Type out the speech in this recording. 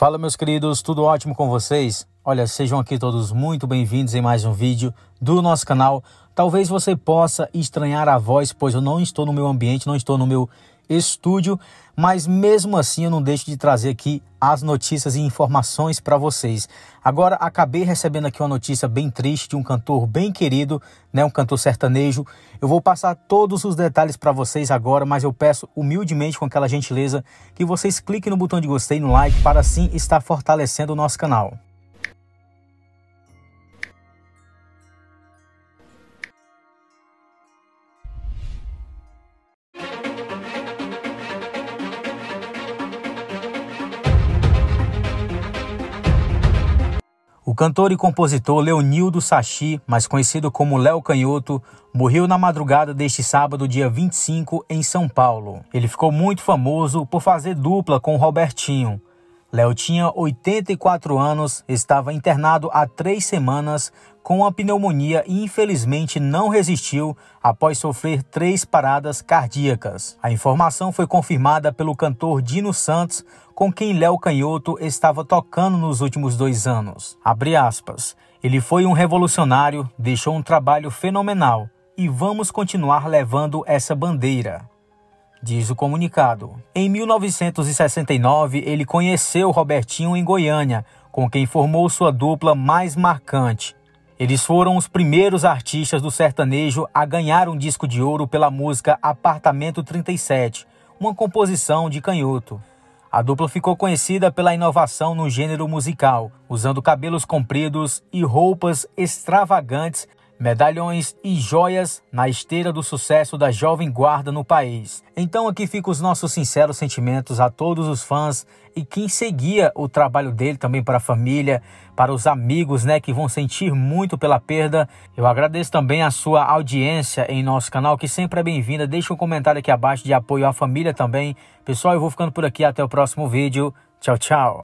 Fala, meus queridos, tudo ótimo com vocês? Olha, sejam aqui todos muito bem-vindos em mais um vídeo do nosso canal. Talvez você possa estranhar a voz, pois eu não estou no meu ambiente, não estou no meu estúdio, mas mesmo assim eu não deixo de trazer aqui as notícias e informações para vocês. Agora acabei recebendo aqui uma notícia bem triste de um cantor bem querido, né, um cantor sertanejo. Eu vou passar todos os detalhes para vocês agora, mas eu peço humildemente com aquela gentileza que vocês cliquem no botão de gostei, no like para assim estar fortalecendo o nosso canal. O cantor e compositor Leonildo Sachi, mais conhecido como Léo Canhoto, morreu na madrugada deste sábado, dia 25, em São Paulo. Ele ficou muito famoso por fazer dupla com Robertinho, Léo tinha 84 anos, estava internado há três semanas com a pneumonia e infelizmente não resistiu após sofrer três paradas cardíacas. A informação foi confirmada pelo cantor Dino Santos, com quem Léo Canhoto estava tocando nos últimos dois anos. Ele foi um revolucionário, deixou um trabalho fenomenal e vamos continuar levando essa bandeira diz o comunicado. Em 1969, ele conheceu Robertinho em Goiânia, com quem formou sua dupla mais marcante. Eles foram os primeiros artistas do sertanejo a ganhar um disco de ouro pela música Apartamento 37, uma composição de Canhoto. A dupla ficou conhecida pela inovação no gênero musical, usando cabelos compridos e roupas extravagantes medalhões e joias na esteira do sucesso da Jovem Guarda no país. Então aqui ficam os nossos sinceros sentimentos a todos os fãs e quem seguia o trabalho dele também para a família, para os amigos, né, que vão sentir muito pela perda. Eu agradeço também a sua audiência em nosso canal, que sempre é bem-vinda. Deixa um comentário aqui abaixo de apoio à família também. Pessoal, eu vou ficando por aqui, até o próximo vídeo. Tchau, tchau.